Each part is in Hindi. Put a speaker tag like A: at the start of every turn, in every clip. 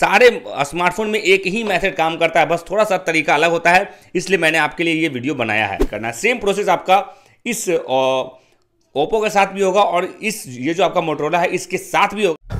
A: सारे स्मार्टफोन में एक ही मेथड काम करता है बस थोड़ा सा तरीका अलग होता है इसलिए मैंने आपके लिए ये वीडियो बनाया है करना सेम प्रोसेस आपका इस ओप्पो के साथ भी होगा और इस ये जो आपका मोटरोला है इसके साथ भी होगा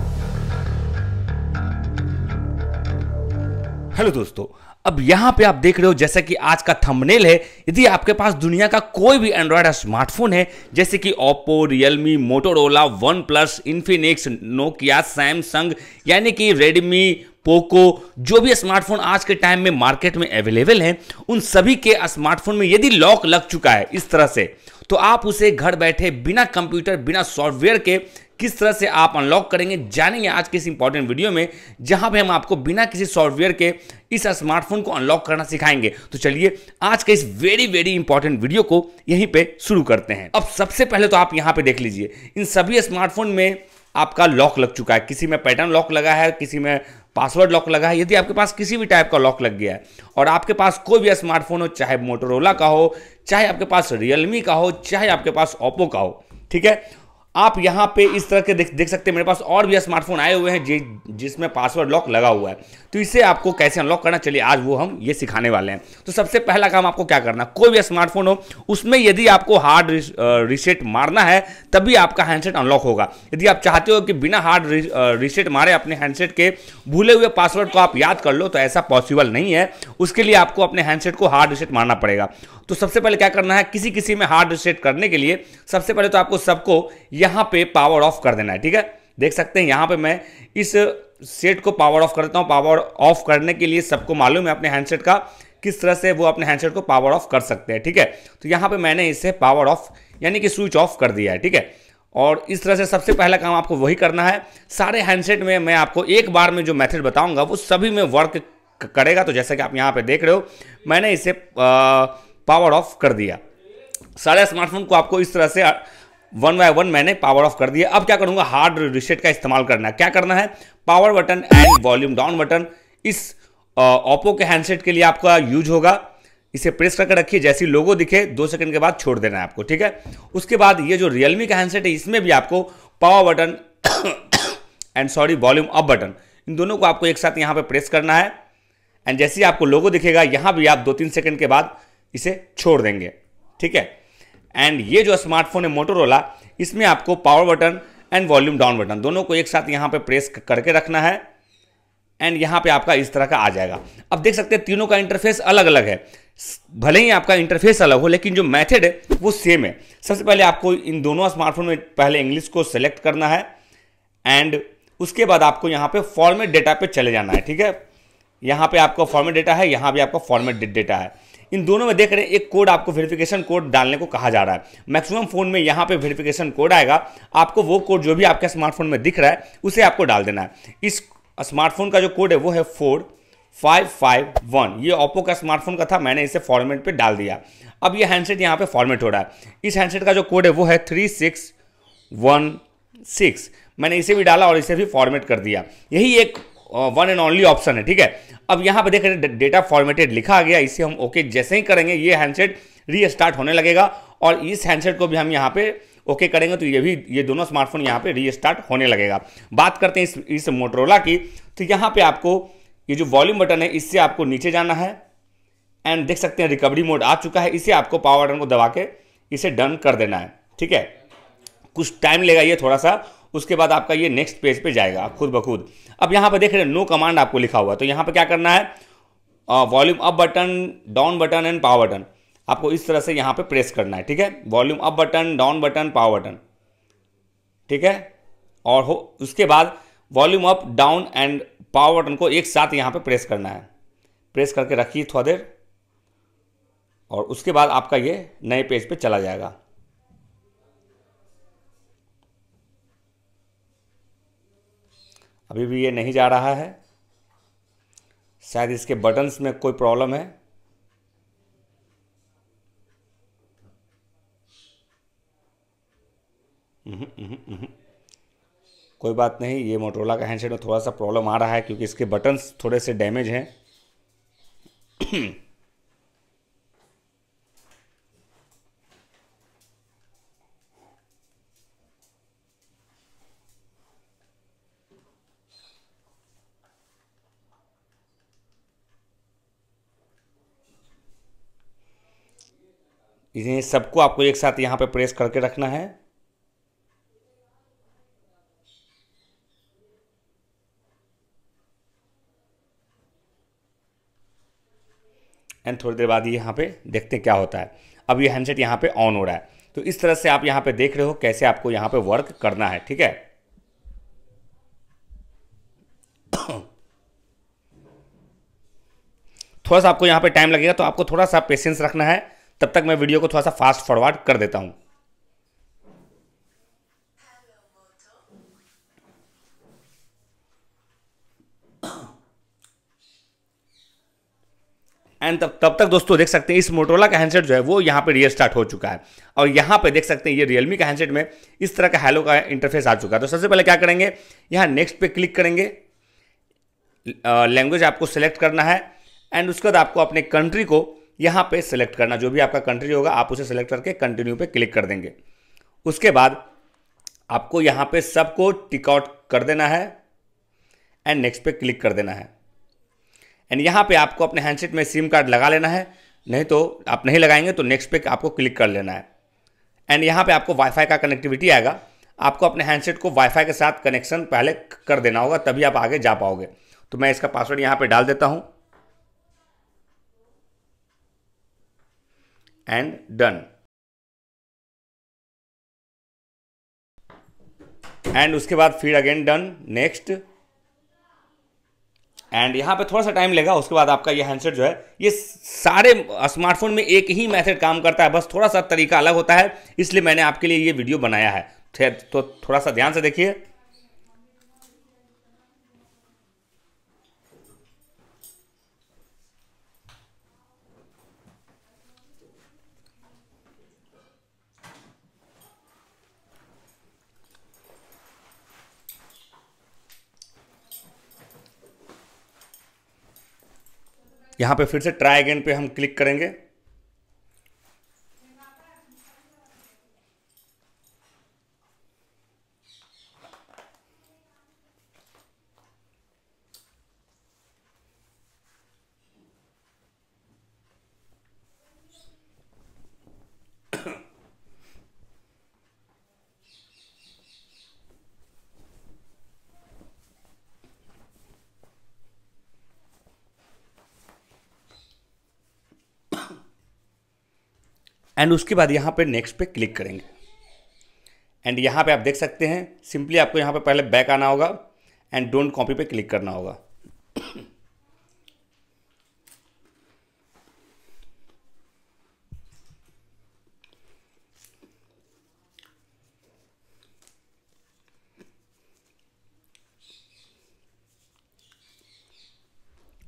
A: हेलो दोस्तों अब यहां पे आप देख रहे हो जैसा कि आज का थंबनेल है यदि आपके पास दुनिया का कोई भी एंड्रॉयड स्मार्टफोन है जैसे कि Oppo Realme Motorola OnePlus Infinix Nokia Samsung यानी कि रेडमी पोको जो भी स्मार्टफोन आज के टाइम में मार्केट में अवेलेबल हैं उन सभी के स्मार्टफोन में यदि लॉक लग चुका है इस तरह से तो आप उसे घर बैठे बिना कंप्यूटर बिना सॉफ्टवेयर के किस तरह से आप अनलॉक करेंगे जानेंगे आज के इस इंपॉर्टेंट वीडियो में जहां पे हम आपको बिना किसी सॉफ्टवेयर के इस स्मार्टफोन को अनलॉक करना सिखाएंगे तो चलिए आज के इस वेरी वेरी इंपॉर्टेंट वीडियो को यहीं पे शुरू करते हैं अब सबसे पहले तो आप यहाँ पे देख लीजिए इन सभी स्मार्टफोन में आपका लॉक लग चुका है किसी में पैटर्न लॉक लगा है किसी में पासवर्ड लॉक लगा है यदि आपके पास किसी भी टाइप का लॉक लग गया है और आपके पास कोई भी स्मार्टफोन हो चाहे मोटोरोला का हो चाहे आपके पास रियलमी का हो चाहे आपके पास ओप्पो का हो ठीक है आप यहाँ पे इस तरह के देख देख सकते हैं मेरे पास और भी स्मार्टफोन आए हुए हैं जि, जिसमें पासवर्ड लॉक लगा हुआ है तो इसे आपको कैसे अनलॉक करना चलिए आज वो हम ये सिखाने वाले हैं तो सबसे पहला काम आपको क्या करना कोई भी स्मार्टफोन हो उसमें यदि आपको हार्ड रिसेट मारना है तभी आपका हैंडसेट अनलॉक होगा यदि आप चाहते हो कि बिना हार्ड रिसेट मारे अपने हैंडसेट के भूले हुए पासवर्ड को आप याद कर लो तो ऐसा पॉसिबल नहीं है उसके लिए आपको अपने हैंडसेट को हार्ड रिसेट मारना पड़ेगा तो सबसे पहले क्या करना है किसी किसी में हार्ड रिसेट करने के लिए सबसे पहले तो आपको सबको यहाँ पे पावर ऑफ कर देना है ठीक है देख सकते हैं यहाँ पे मैं इस सेट को पावर ऑफ कर देता हूँ पावर ऑफ करने के लिए सबको मालूम है अपने हैंडसेट का किस तरह से वो अपने हैंडसेट को पावर ऑफ कर सकते हैं ठीक है थीके? तो यहाँ पे मैंने इसे पावर ऑफ यानी कि स्विच ऑफ कर दिया है ठीक है और इस तरह से सबसे पहला काम आपको वही करना है सारे हैंडसेट में मैं आपको एक बार में जो मेथड बताऊंगा वो सभी में वर्क करेगा तो जैसा कि आप यहाँ पे देख रहे हो मैंने इसे पावर ऑफ कर दिया सारे स्मार्टफोन को आपको इस तरह से वन बाय वन मैंने पावर ऑफ कर दिया अब क्या करूंगा हार्ड रिसेट का इस्तेमाल करना है क्या करना है power button and volume down button इस ओप्पो के हैंडसेट के लिए आपका यूज होगा इसे प्रेस करके रखिए जैसी लोगो दिखे दो सेकंड के बाद छोड़ देना है आपको ठीक है उसके बाद ये जो रियलमी का हैंडसेट है इसमें भी आपको power button and sorry volume up button इन दोनों को आपको एक साथ यहाँ पे प्रेस करना है एंड जैसे ही आपको लोगो दिखेगा यहाँ भी आप दो तीन सेकंड के बाद इसे छोड़ देंगे ठीक है एंड ये जो स्मार्टफोन है मोटोरोला इसमें आपको power button and volume down button दोनों को एक साथ यहाँ पर प्रेस करके रखना है एंड यहाँ पर आपका इस तरह का आ जाएगा अब देख सकते हैं तीनों का इंटरफेस अलग अलग है भले ही आपका इंटरफेस अलग हो लेकिन जो मेथड है वो सेम है सबसे पहले आपको इन दोनों स्मार्टफोन में पहले इंग्लिश को सेलेक्ट करना है एंड उसके बाद आपको यहाँ पे फॉर्मेट डेटा पे चले जाना है ठीक है यहाँ पे आपका फॉर्मेट डेटा है यहाँ भी आपका फॉर्मेट डेटा है इन दोनों में देख रहे हैं एक कोड आपको वेरिफिकेशन कोड डालने को कहा जा रहा है मैक्सिमम फोन में यहाँ पे वेरिफिकेशन कोड आएगा आपको वो कोड जो भी आपके स्मार्टफोन में दिख रहा है उसे आपको डाल देना है इस स्मार्टफोन का जो कोड है वो है फोर फाइव फाइव वन ये ओप्पो का स्मार्टफोन का था मैंने इसे फॉर्मेट पे डाल दिया अब ये हैंडसेट यहाँ पे फॉर्मेट हो रहा है इस हैंडसेट का जो कोड है वो है थ्री सिक्स वन सिक्स मैंने इसे भी डाला और इसे भी फॉर्मेट कर दिया यही एक वन एंड ओनली ऑप्शन है ठीक है अब यहां पर देख रहे डेटा फॉर्मेटेड लिखा गया इसे हम ओके जैसे ही करेंगे ये हैंडसेट रीस्टार्ट होने लगेगा और इस हैंडसेट को भी हम यहाँ पे ओके करेंगे तो ये भी ये दोनों स्मार्टफोन यहाँ पे रीस्टार्ट होने लगेगा बात करते हैं इस इस मोटरोला की तो यहाँ पे आपको ये जो वॉल्यूम बटन है इससे आपको नीचे जाना है एंड देख सकते हैं रिकवरी मोड आ चुका है इसे आपको पावर बटन को दबा के इसे डन कर देना है ठीक है कुछ टाइम लेगा ये थोड़ा सा उसके बाद आपका ये नेक्स्ट पेज पे जाएगा खुद ब खुद अब यहाँ पर देख रहे हैं नो कमांड आपको लिखा हुआ है तो यहाँ पर क्या करना है volume up button down button and power button आपको इस तरह से यहाँ पे प्रेस करना है ठीक है volume up button down button power button ठीक है और हो उसके बाद volume up down and power button को एक साथ यहाँ पे प्रेस करना है प्रेस करके रखिए थोड़ा देर और उसके बाद आपका ये नए पेज पे चला जाएगा अभी भी ये नहीं जा रहा है शायद इसके बटन्स में कोई प्रॉब्लम है हम्म, हम्म, हम्म। कोई बात नहीं ये मोटरोला का हैंडसेट में थोड़ा सा प्रॉब्लम आ रहा है क्योंकि इसके बटन्स थोड़े से डैमेज हैं इन्हें सबको आपको एक साथ यहाँ पे प्रेस करके रखना है एंड थोड़ी देर बाद ये यहाँ पे देखते हैं क्या होता है अब ये हैंडसेट यहाँ पे ऑन हो रहा है तो इस तरह से आप यहाँ पे देख रहे हो कैसे आपको यहाँ पे वर्क करना है ठीक है थोड़ा सा आपको यहाँ पे टाइम लगेगा तो आपको थोड़ा सा पेशेंस रखना है तब तक मैं वीडियो को थोड़ा सा फास्ट फॉरवर्ड कर देता हूं एंड तब तब तक दोस्तों देख सकते हैं इस मोटोला का हैंडसेट जो है वो यहाँ पे स्टार्ट हो चुका है और यहाँ पे देख सकते हैं ये रियलमी का हैंडसेट में इस तरह का हैलो का इंटरफेस आ चुका है तो सबसे पहले क्या करेंगे यहाँ नेक्स्ट पे क्लिक करेंगे लैंग्वेज आपको सेलेक्ट करना है एंड उसके बाद आपको अपने कंट्री को यहाँ पे सेलेक्ट करना जो भी आपका कंट्री होगा आप उसे सेलेक्ट करके कंटिन्यू पे क्लिक कर देंगे उसके बाद आपको यहाँ पे सबको टिकआउट कर देना है एंड नेक्स्ट पे क्लिक कर देना है एंड यहाँ पे आपको अपने हैंडसेट में सिम कार्ड लगा लेना है नहीं तो आप नहीं लगाएंगे तो नेक्स्ट पे आपको क्लिक कर लेना है एंड यहाँ पर आपको वाईफाई का कनेक्टिविटी आएगा आपको अपने हैंडसेट को वाईफाई के साथ कनेक्शन पहले कर देना होगा तभी आप आगे जा पाओगे तो मैं इसका पासवर्ड यहाँ पर डाल देता हूँ and done एंड उसके बाद फिर अगेन डन नेक्स्ट एंड यहाँ पे थोड़ा सा टाइम लेगा उसके बाद आपका ये हैंडसेट जो है ये सारे स्मार्टफोन में एक ही मेथड काम करता है बस थोड़ा सा तरीका अलग होता है इसलिए मैंने आपके लिए ये वीडियो बनाया है तो थोड़ा सा ध्यान से देखिए यहाँ पे फिर से ट्राई अगेन पे हम क्लिक करेंगे एंड उसके बाद यहाँ पे नेक्स्ट पे क्लिक करेंगे एंड यहाँ पे आप देख सकते हैं सिंपली आपको यहाँ पे पहले बैक आना होगा एंड डोंट कॉपी पे क्लिक करना होगा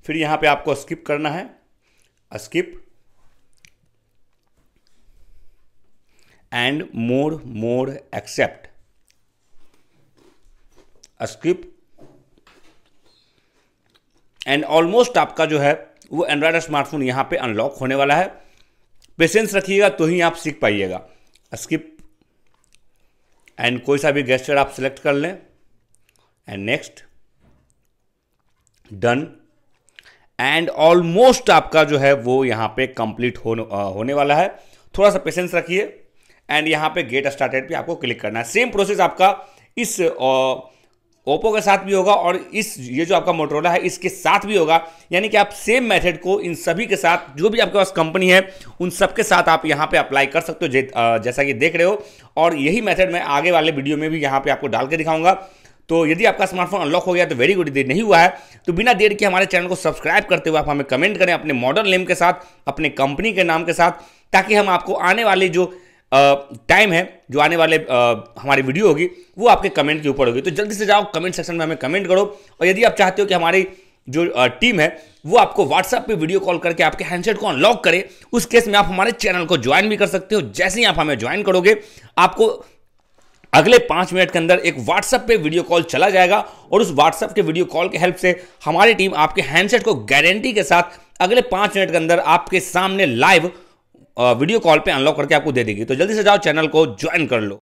A: फिर यहाँ पे आपको स्किप करना है skip and more more accept script and almost आपका जो है वो एंड्रॉयड स्मार्टफोन यहां पे अनलॉक होने वाला है पेशेंस रखिएगा तो ही आप सीख पाइएगा स्किप एंड कोई सा भी गेस्टर आप सिलेक्ट कर लें and next done and almost आपका जो है वो यहां पे कंप्लीट होने वाला है थोड़ा सा पेशेंस रखिए एंड यहाँ पे गेट स्टार्टेड पे आपको क्लिक करना है सेम प्रोसेस आपका इस ओप्पो के साथ भी होगा और इस ये जो आपका मोटरोला है इसके साथ भी होगा यानी कि आप सेम मेथड को इन सभी के साथ जो भी आपके पास कंपनी है उन सब के साथ आप यहाँ पे अप्लाई कर सकते हो जैसा कि देख रहे हो और यही मेथड मैं आगे वाले वीडियो में भी यहाँ पे आपको डाल के दिखाऊंगा तो यदि आपका स्मार्टफोन अनलॉक हो गया तो वेरी गुड देर नहीं हुआ है तो बिना देर के हमारे चैनल को सब्सक्राइब करते हुए आप हमें कमेंट करें अपने मॉडल नेम के साथ अपने कंपनी के नाम के साथ ताकि हम आपको आने वाले जो टाइम है जो आने वाले हमारी वीडियो होगी वो आपके कमेंट के ऊपर होगी तो जल्दी से जाओ कमेंट सेक्शन में हमें कमेंट करो और यदि आप चाहते हो कि हमारी जो टीम है वो आपको व्हाट्सएप पे वीडियो कॉल करके आपके हैंडसेट को अनलॉक करे उस केस में आप हमारे चैनल को ज्वाइन भी कर सकते हो जैसे ही आप हमें ज्वाइन करोगे आपको अगले पांच मिनट के अंदर एक व्हाट्सएप पे वीडियो कॉल चला जाएगा और उस व्हाट्सएप के वीडियो कॉल के हेल्प से हमारी टीम आपके हैंडसेट को गारंटी के साथ अगले पांच मिनट के अंदर आपके सामने लाइव वीडियो कॉल पे अनलॉक करके आपको दे देगी तो जल्दी से जाओ चैनल को ज्वाइन कर लो